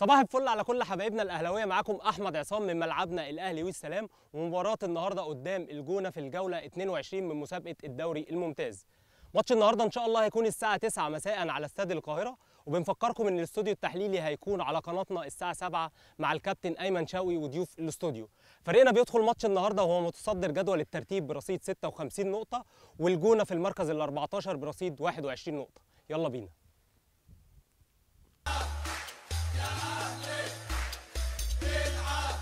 صباح الفل على كل حبايبنا الاهلاويه معاكم احمد عصام من ملعبنا الاهلي والسلام ومباراه النهارده قدام الجونه في الجوله 22 من مسابقه الدوري الممتاز ماتش النهارده ان شاء الله هيكون الساعه 9 مساء على استاد القاهره وبنفكركم ان الاستوديو التحليلي هيكون على قناتنا الساعه 7 مع الكابتن ايمن شوقي وضيوف الاستوديو فريقنا بيدخل ماتش النهارده وهو متصدر جدول الترتيب برصيد 56 نقطه والجونه في المركز ال 14 برصيد 21 نقطه يلا بينا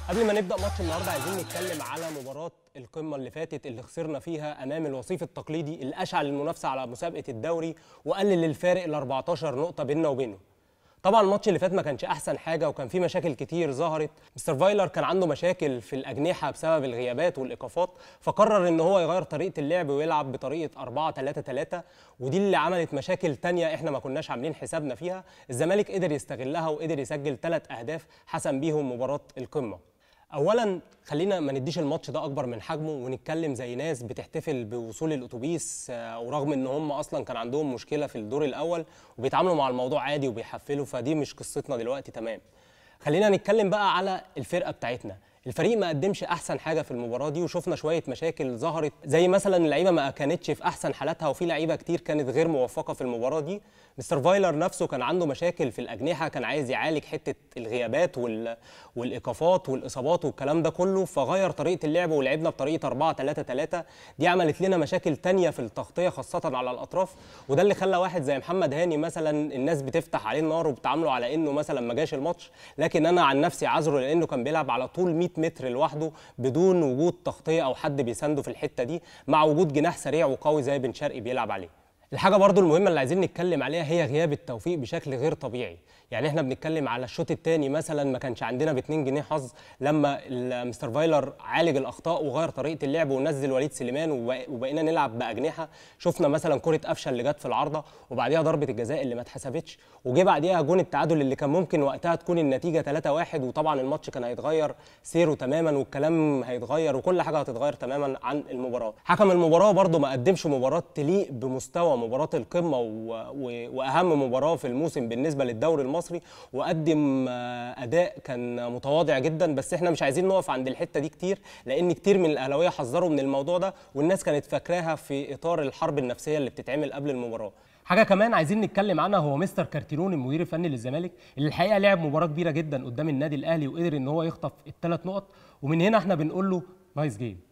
قبل ما نبدا ماتش النهارده عايزين نتكلم على مباراه القمه اللي فاتت اللي خسرنا فيها امام الوصيف التقليدي اللي اشعل المنافسه على مسابقه الدوري وقلل الفارق ل 14 نقطه بيننا وبينه طبعا الماتش اللي فات ما كانش احسن حاجه وكان فيه مشاكل كتير ظهرت مستر فايلر كان عنده مشاكل في الاجنحه بسبب الغيابات والايقافات فقرر ان هو يغير طريقه اللعب ويلعب بطريقه 4 3 3 ودي اللي عملت مشاكل تانية احنا ما كناش عاملين حسابنا فيها الزمالك قدر يستغلها وقدر يسجل ثلاث اهداف حسم بيهم مباراه القمه اولا خلينا ما نديش الماتش ده اكبر من حجمه ونتكلم زي ناس بتحتفل بوصول الاتوبيس آه، ورغم ان هم اصلا كان عندهم مشكله في الدور الاول وبيتعاملوا مع الموضوع عادي وبيحفلوا فدي مش قصتنا دلوقتي تمام خلينا نتكلم بقى على الفرقه بتاعتنا الفريق ما قدمش احسن حاجه في المباراه دي وشفنا شويه مشاكل ظهرت زي مثلا اللعيبه ما كانتش في احسن حالاتها وفي لعيبه كتير كانت غير موفقه في المباراه دي مستر فايلر نفسه كان عنده مشاكل في الاجنحه كان عايز يعالج حته الغيابات وال... والايقافات والاصابات والكلام ده كله فغير طريقه اللعب ولعبنا بطريقه 4 3 3 دي عملت لنا مشاكل تانية في التغطيه خاصه على الاطراف وده اللي خلى واحد زي محمد هاني مثلا الناس بتفتح عليه النار وبتعامله على انه مثلا ما جاش الماتش لكن انا عن نفسي عذره لانه كان بيلعب على طول 100 متر لوحده بدون وجود تغطيه او حد بيسنده في الحته دي مع وجود جناح سريع وقوي زي بن شرقي بيلعب عليه الحاجه برضو المهمه اللي عايزين نتكلم عليها هي غياب التوفيق بشكل غير طبيعي يعني احنا بنتكلم على الشوط الثاني مثلا ما كانش عندنا ب 2 جنيه حظ لما مستر فايلر عالج الاخطاء وغير طريقه اللعب ونزل وليد سليمان وبقينا نلعب باجنحه شفنا مثلا كره قفشه اللي جت في العارضه وبعديها ضربه الجزاء اللي ما اتحسبتش وجه بعديها جون التعادل اللي كان ممكن وقتها تكون النتيجه 3-1 وطبعا الماتش كان هيتغير سيره تماما والكلام هيتغير وكل حاجه هتتغير تماما عن المباراه حكم المباراه برده ما قدمش مباراه تليق بمستوى مباراه القمه واهم مباراه في الموسم بالنسبه للدوري المصري وقدم آه، اداء كان متواضع جدا بس احنا مش عايزين نقف عند الحته دي كتير لان كتير من الاهلاويه حذروا من الموضوع ده والناس كانت فاكراها في اطار الحرب النفسيه اللي بتتعمل قبل المباراه حاجه كمان عايزين نتكلم عنها هو مستر كارتيرون المدير الفني للزمالك اللي الحقيقه لعب مباراه كبيره جدا قدام النادي الاهلي وقدر ان هو يخطف الثلاث نقط ومن هنا احنا بنقول له نايس جيم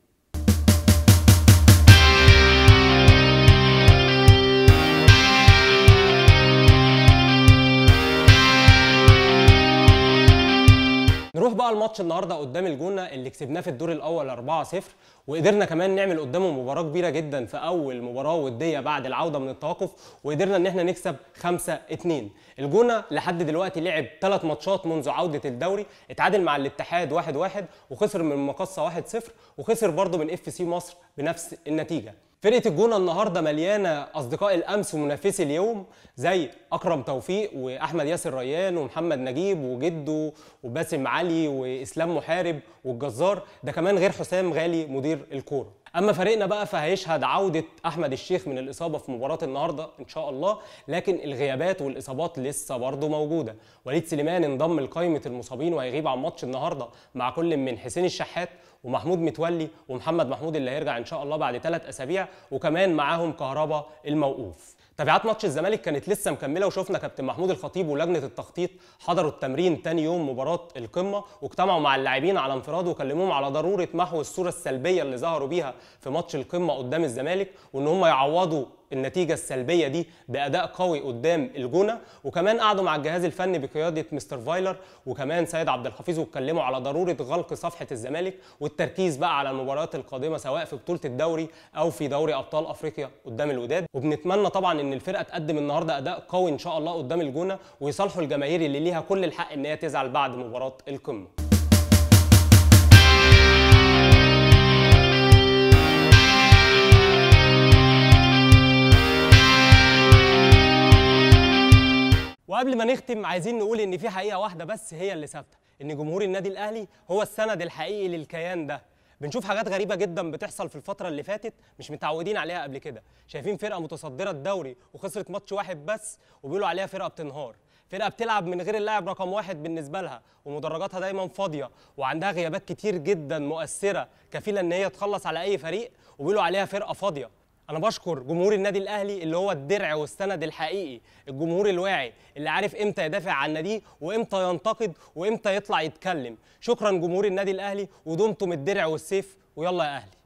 ماتش النهارده قدام الجونه اللي كسبناه في الدور الاول 4-0 وقدرنا كمان نعمل قدامه مباراه كبيره جدا في اول مباراه وديه بعد العوده من التوقف وقدرنا ان احنا نكسب 5-2 الجونه لحد دلوقتي لعب ثلاث ماتشات منذ عوده الدوري اتعادل مع الاتحاد 1-1 وخسر من المقصه 1-0 وخسر برضه من اف سي مصر بنفس النتيجه فرقه الجونه النهارده مليانه اصدقاء الامس ومنافسي اليوم زي اكرم توفيق واحمد ياسر ريان ومحمد نجيب وجده وباسم علي واسلام محارب والجزار ده كمان غير حسام غالي مدير الكوره اما فريقنا بقى فهيشهد عوده احمد الشيخ من الاصابه في مباراه النهارده ان شاء الله لكن الغيابات والاصابات لسه برضه موجوده وليد سليمان انضم لقائمه المصابين وهيغيب عن ماتش النهارده مع كل من حسين الشحات ومحمود متولي ومحمد محمود اللي هيرجع ان شاء الله بعد ثلاث اسابيع وكمان معاهم كهربا الموقوف تبعات ماتش الزمالك كانت لسه مكمله وشفنا كابتن محمود الخطيب ولجنه التخطيط حضروا التمرين تاني يوم مباراه القمه واجتمعوا مع اللاعبين على انفراد وكلموهم على ضروره محو الصوره السلبيه اللي ظهروا بيها في ماتش القمه قدام الزمالك وان هم يعوضوا النتيجه السلبيه دي باداء قوي قدام الجونه وكمان قعدوا مع الجهاز الفني بقياده مستر فايلر وكمان سيد عبد الحفيظ واتكلموا على ضروره غلق صفحه الزمالك والتركيز بقى على المباريات القادمه سواء في بطوله الدوري او في دوري ابطال افريقيا قدام الوداد وبنتمنى طبعا ان الفرقه تقدم النهارده اداء قوي ان شاء الله قدام الجونه ويصالحوا الجماهير اللي ليها كل الحق ان هي تزعل بعد مباراه القمه قبل ما نختم عايزين نقول ان في حقيقه واحده بس هي اللي ثابته ان جمهور النادي الاهلي هو السند الحقيقي للكيان ده بنشوف حاجات غريبة جدا بتحصل في الفترة اللي فاتت مش متعودين عليها قبل كده، شايفين فرقة متصدرة الدوري وخسرت ماتش واحد بس وبيقولوا عليها فرقة بتنهار، فرقة بتلعب من غير اللاعب رقم واحد بالنسبة لها ومدرجاتها دايما فاضية وعندها غيابات كتير جدا مؤثرة كفيلة إن هي تخلص على أي فريق وبيقولوا عليها فرقة فاضية، انا بشكر جمهور النادي الاهلي اللي هو الدرع والسند الحقيقي الجمهور الواعي اللي عارف امتى يدافع عن ناديه وامتى ينتقد وامتى يطلع يتكلم شكرا جمهور النادي الاهلي ودمتم الدرع والسيف ويلا يا اهلي